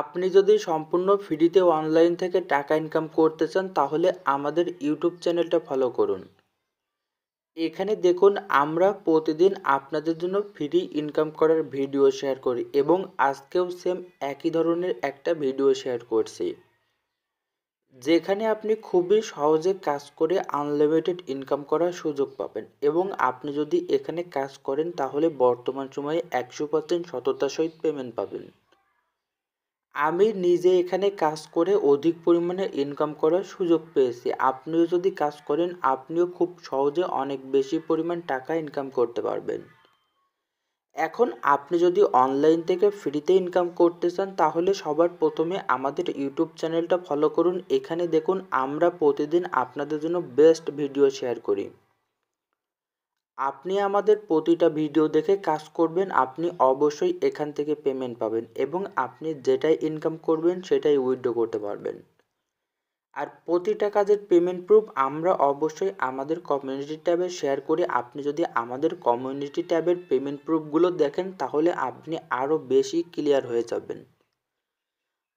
আপনি যদি সম্পূর্ণ ফ্রিতে অনলাইন থেকে টাকা ইনকাম করতে চান তাহলে আমাদের ইউটিউব চ্যানেলটা ফলো করুন এখানে দেখুন আমরা প্রতিদিন আপনাদের জন্য ফ্রি ইনকাম করার ভিডিও শেয়ার করি এবং আজকেও সেম একই ধরনের একটা ভিডিও শেয়ার করছি যেখানে আপনি খুবই সহজে কাজ করে আনলিমিটেড ইনকাম করার সুযোগ পাবেন এবং আপনি যদি এখানে কাজ করেন তাহলে বর্তমান সময়ে একশো পার্সেন্ট সততা সহিত পেমেন্ট পাবেন আমি নিজে এখানে কাজ করে অধিক পরিমাণে ইনকাম করার সুযোগ পেয়েছি আপনিও যদি কাজ করেন আপনিও খুব সহজে অনেক বেশি পরিমাণ টাকা ইনকাম করতে পারবেন এখন আপনি যদি অনলাইন থেকে ফ্রিতে ইনকাম করতে চান তাহলে সবার প্রথমে আমাদের ইউটিউব চ্যানেলটা ফলো করুন এখানে দেখুন আমরা প্রতিদিন আপনাদের জন্য বেস্ট ভিডিও শেয়ার করি আপনি আমাদের প্রতিটা ভিডিও দেখে কাজ করবেন আপনি অবশ্যই এখান থেকে পেমেন্ট পাবেন এবং আপনি যেটাই ইনকাম করবেন সেটাই উইথড্র করতে পারবেন আর প্রতিটা কাজের পেমেন্ট প্রুফ আমরা অবশ্যই আমাদের কমিউনিটি ট্যাবে শেয়ার করি আপনি যদি আমাদের কমিউনিটি ট্যাবের পেমেন্ট প্রুফগুলো দেখেন তাহলে আপনি আরও বেশি ক্লিয়ার হয়ে যাবেন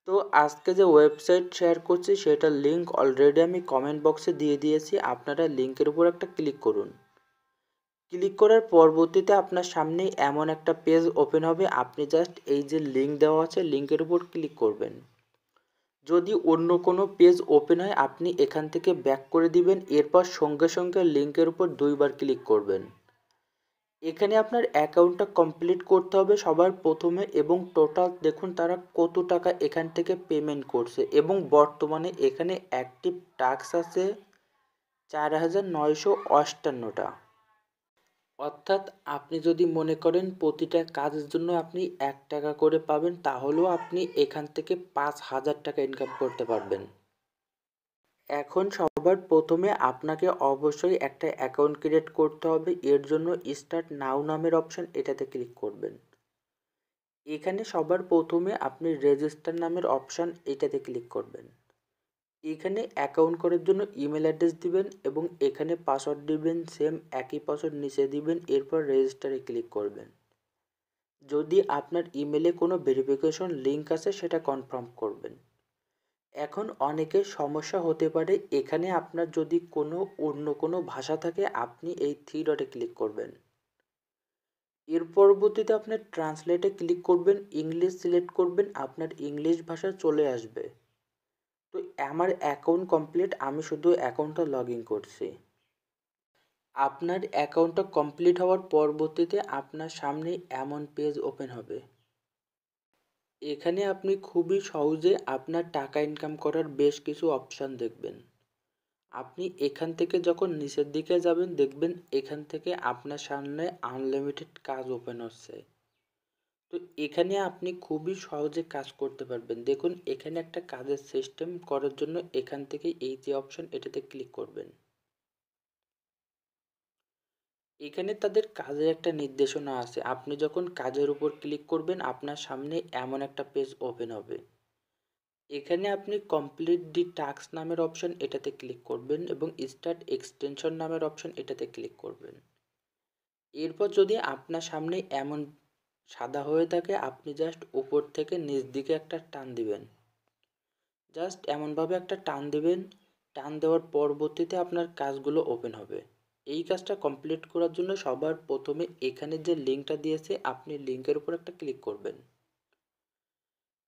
তো আজকে যে ওয়েবসাইট শেয়ার করছি সেটার লিঙ্ক অলরেডি আমি কমেন্ট বক্সে দিয়ে দিয়েছি আপনারা লিঙ্কের উপর একটা ক্লিক করুন ক্লিক করার পরবর্তীতে আপনার সামনে এমন একটা পেজ ওপেন হবে আপনি জাস্ট এই যে লিঙ্ক দেওয়া আছে লিঙ্কের উপর ক্লিক করবেন যদি অন্য কোনো পেজ ওপেন হয় আপনি এখান থেকে ব্যাক করে দিবেন এরপর সঙ্গে সঙ্গে লিঙ্কের উপর দুইবার ক্লিক করবেন এখানে আপনার অ্যাকাউন্টটা কমপ্লিট করতে হবে সবার প্রথমে এবং টোটাল দেখুন তারা কত টাকা এখান থেকে পেমেন্ট করছে এবং বর্তমানে এখানে অ্যাক্টিভ টাক্স আছে চার হাজার নয়শো অষ্টান্নটা অর্থাৎ আপনি যদি মনে করেন প্রতিটা কাজের জন্য আপনি এক টাকা করে পাবেন তাহলেও আপনি এখান থেকে পাঁচ হাজার টাকা ইনকাম করতে পারবেন এখন সবার প্রথমে আপনাকে অবশ্যই একটা অ্যাকাউন্ট ক্রিয়েট করতে হবে এর জন্য স্টার্ট নাও নামের অপশন এটাতে ক্লিক করবেন এখানে সবার প্রথমে আপনি রেজিস্টার নামের অপশান এটাতে ক্লিক করবেন এখানে অ্যাকাউন্ট করার জন্য ইমেল অ্যাড্রেস দিবেন এবং এখানে পাসওয়ার্ড দিবেন সেম একই পাসওয়ার্ড নিচে দিবেন এরপর রেজিস্টারে ক্লিক করবেন যদি আপনার ইমেলে কোনো ভেরিফিকেশন লিঙ্ক আছে সেটা কনফার্ম করবেন এখন অনেকের সমস্যা হতে পারে এখানে আপনার যদি কোনো অন্য কোনো ভাষা থাকে আপনি এই থ্রি ডটে ক্লিক করবেন এর পরবর্তীতে আপনার ট্রান্সলেটে ক্লিক করবেন ইংলিশ সিলেক্ট করবেন আপনার ইংলিশ ভাষা চলে আসবে তো আমার অ্যাকাউন্ট কমপ্লিট আমি শুধু অ্যাকাউন্টটা লগ ইন করছি আপনার অ্যাকাউন্টটা কমপ্লিট হওয়ার পরবর্তীতে আপনার সামনে এমন পেজ ওপেন হবে এখানে আপনি খুবই সহজে আপনার টাকা ইনকাম করার বেশ কিছু অপশান দেখবেন আপনি এখান থেকে যখন নিচের দিকে যাবেন দেখবেন এখান থেকে আপনার সামনে আনলিমিটেড কাজ ওপেন হচ্ছে তো এখানে আপনি খুবই সহজে কাজ করতে পারবেন দেখুন এখানে একটা কাজের সিস্টেম করার জন্য এখান থেকে এই যে অপশন এটাতে ক্লিক করবেন এখানে তাদের কাজের একটা নির্দেশনা আছে আপনি যখন কাজের উপর ক্লিক করবেন আপনার সামনে এমন একটা পেজ ওপেন হবে এখানে আপনি কমপ্লিট দি টাস্ক নামের অপশন এটাতে ক্লিক করবেন এবং স্টার্ট এক্সটেনশন নামের অপশন এটাতে ক্লিক করবেন এরপর যদি আপনার সামনে এমন সাদা হয়ে থাকে আপনি জাস্ট উপর থেকে নিচ দিকে একটা টান দিবেন জাস্ট এমনভাবে একটা টান দিবেন টান দেওয়ার পরবর্তীতে আপনার কাজগুলো ওপেন হবে এই কাজটা কমপ্লিট করার জন্য সবার প্রথমে এখানে যে লিঙ্কটা দিয়েছে আপনি লিঙ্কের উপর একটা ক্লিক করবেন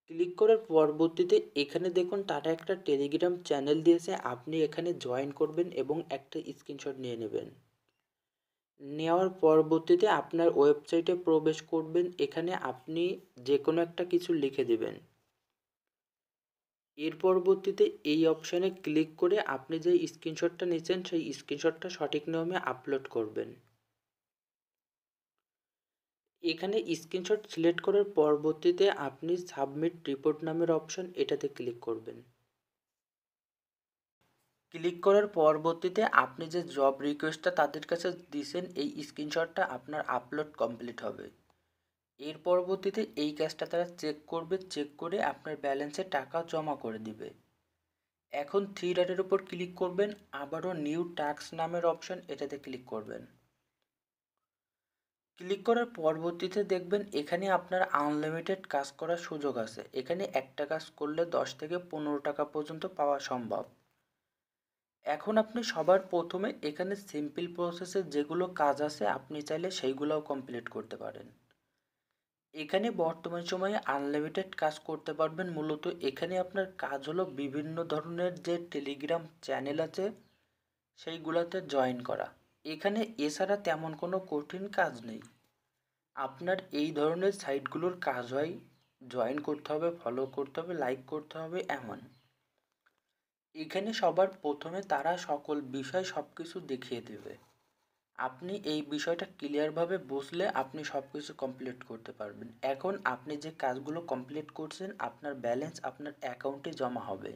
ক্লিক করার পরবর্তীতে এখানে দেখুন টাটা একটা টেলিগ্রাম চ্যানেল দিয়েছে আপনি এখানে জয়েন করবেন এবং একটা স্ক্রিনশট নিয়ে নেবেন নেওয়ার পরবর্তীতে আপনার ওয়েবসাইটে প্রবেশ করবেন এখানে আপনি যে কোনো একটা কিছু লিখে দেবেন এর পরবর্তীতে এই অপশানে ক্লিক করে আপনি যে স্ক্রিনশটটা নিয়েছেন সেই স্ক্রিনশটটা সঠিক নিয়মে আপলোড করবেন এখানে স্ক্রিনশট সিলেক্ট করার পরবর্তীতে আপনি সাবমিট রিপোর্ট নামের অপশন এটাতে ক্লিক করবেন ক্লিক করার পরবর্তীতে আপনি যে জব রিকোয়েস্টটা তাদের কাছে দিছেন এই স্ক্রিনশটটা আপনার আপলোড কমপ্লিট হবে এর পরবর্তীতে এই কাজটা তারা চেক করবে চেক করে আপনার ব্যালেন্সে টাকা জমা করে দিবে এখন থ্রি ডটের উপর ক্লিক করবেন আবারও নিউ টাস্ক নামের অপশন এটাতে ক্লিক করবেন ক্লিক করার পরবর্তীতে দেখবেন এখানে আপনার আনলিমিটেড কাজ করার সুযোগ আছে এখানে একটা কাজ করলে দশ থেকে পনেরো টাকা পর্যন্ত পাওয়া সম্ভব এখন আপনি সবার প্রথমে এখানে সিম্পল প্রসেসে যেগুলো কাজ আছে আপনি চাইলে সেইগুলোও কমপ্লিট করতে পারেন এখানে বর্তমান সময়ে আনলিমিটেড কাজ করতে পারবেন মূলত এখানে আপনার কাজ হলো বিভিন্ন ধরনের যে টেলিগ্রাম চ্যানেল আছে সেইগুলোতে জয়েন করা এখানে এছাড়া তেমন কোনো কঠিন কাজ নেই আপনার এই ধরনের সাইটগুলোর কাজ হয় জয়েন করতে হবে ফলো করতে হবে লাইক করতে হবে এমন এখানে সবার প্রথমে তারা সকল বিষয় সব কিছু দেখিয়ে দেবে আপনি এই বিষয়টা ক্লিয়ারভাবে বুঝলে আপনি সব কিছু কমপ্লিট করতে পারবেন এখন আপনি যে কাজগুলো কমপ্লিট করছেন আপনার ব্যালেন্স আপনার অ্যাকাউন্টে জমা হবে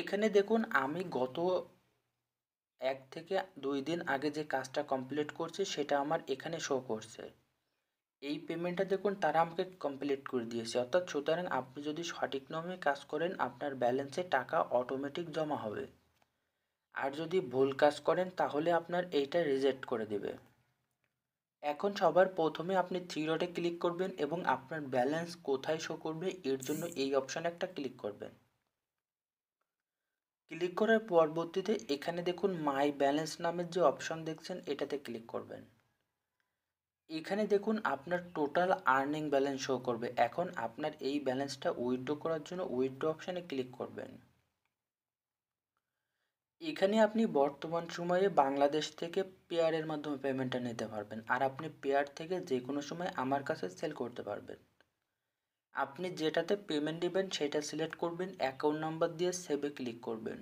এখানে দেখুন আমি গত এক থেকে দুই দিন আগে যে কাজটা কমপ্লিট করছি সেটা আমার এখানে শো করছে এই পেমেন্টটা দেখুন তারা আমাকে কমপ্লিট করে দিয়েছে অর্থাৎ সুতরাং আপনি যদি সঠিক নামে কাজ করেন আপনার ব্যালেন্সে টাকা অটোমেটিক জমা হবে আর যদি ভুল কাজ করেন তাহলে আপনার এইটা রিজেক্ট করে দেবে এখন সবার প্রথমে আপনি থ্রি রটে ক্লিক করবেন এবং আপনার ব্যালেন্স কোথায় শো করবে এর জন্য এই অপশান একটা ক্লিক করবেন ক্লিক করার পরবর্তীতে এখানে দেখুন মাই ব্যালেন্স নামের যে অপশন দেখছেন এটাতে ক্লিক করবেন এখানে দেখুন আপনার টোটাল আর্নিং ব্যালেন্স শো করবে এখন আপনার এই ব্যালেন্সটা উইথড্র করার জন্য উইথড্র অপশানে ক্লিক করবেন এখানে আপনি বর্তমান সময়ে বাংলাদেশ থেকে পেয়ারের মাধ্যমে পেমেন্টটা নিতে পারবেন আর আপনি পেয়ার থেকে যে কোনো সময় আমার কাছে সেল করতে পারবেন আপনি যেটাতে পেমেন্ট দেবেন সেটা সিলেক্ট করবেন অ্যাকাউন্ট নাম্বার দিয়ে সেভে ক্লিক করবেন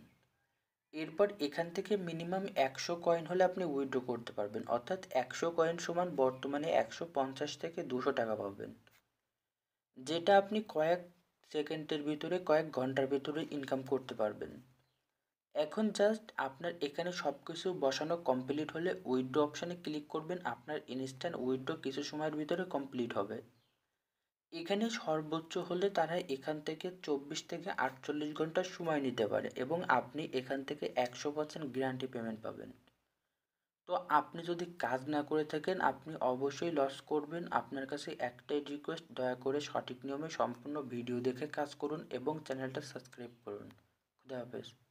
এরপর এখান থেকে মিনিমাম একশো কয়েন হলে আপনি উইড্রো করতে পারবেন অর্থাৎ একশো কয়েন সমান বর্তমানে একশো পঞ্চাশ থেকে দুশো টাকা পাবেন যেটা আপনি কয়েক সেকেন্ডের ভিতরে কয়েক ঘন্টার ভিতরে ইনকাম করতে পারবেন এখন জাস্ট আপনার এখানে সব কিছু বসানো কমপ্লিট হলে উইড্রো অপশানে ক্লিক করবেন আপনার ইনস্ট্যান্ট উইড্রো কিছু সময়ের ভিতরে কমপ্লিট হবে এখানে সর্বোচ্চ হলে তারা এখান থেকে চব্বিশ থেকে আটচল্লিশ ঘন্টা সময় নিতে পারে এবং আপনি এখান থেকে একশো পার্সেন্ট গ্যারান্টি পেমেন্ট পাবেন তো আপনি যদি কাজ না করে থাকেন আপনি অবশ্যই লস করবেন আপনার কাছে একটাই রিকোয়েস্ট দয়া করে সঠিক নিয়মে সম্পূর্ণ ভিডিও দেখে কাজ করুন এবং চ্যানেলটা সাবস্ক্রাইব করুন খুদা